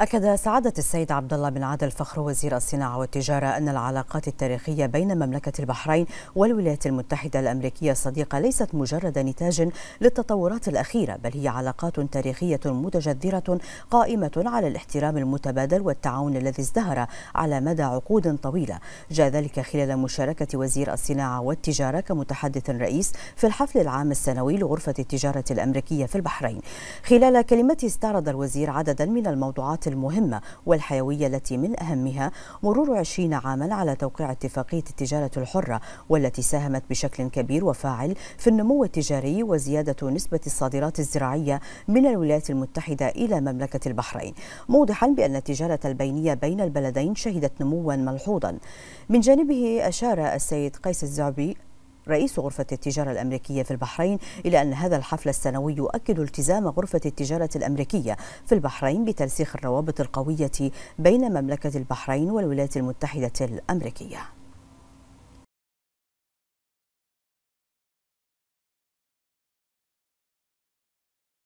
أكد سعادة السيد عبد الله بن عادل فخر وزير الصناعة والتجارة أن العلاقات التاريخية بين مملكة البحرين والولايات المتحدة الأمريكية الصديقة ليست مجرد نتاج للتطورات الأخيرة بل هي علاقات تاريخية متجذرة قائمة على الاحترام المتبادل والتعاون الذي ازدهر على مدى عقود طويلة جاء ذلك خلال مشاركة وزير الصناعة والتجارة كمتحدث رئيس في الحفل العام السنوي لغرفة التجارة الأمريكية في البحرين خلال كلمته استعرض الوزير عددا من الموضوعات المهمة والحيوية التي من أهمها مرور 20 عاما على توقيع اتفاقية التجارة الحرة والتي ساهمت بشكل كبير وفاعل في النمو التجاري وزيادة نسبة الصادرات الزراعية من الولايات المتحدة إلى مملكة البحرين موضحا بأن التجارة البينية بين البلدين شهدت نموا ملحوظا من جانبه أشار السيد قيس الزعبي رئيس غرفة التجارة الأمريكية في البحرين إلى أن هذا الحفل السنوي يؤكد التزام غرفة التجارة الأمريكية في البحرين بترسيخ الروابط القوية بين مملكة البحرين والولايات المتحدة الأمريكية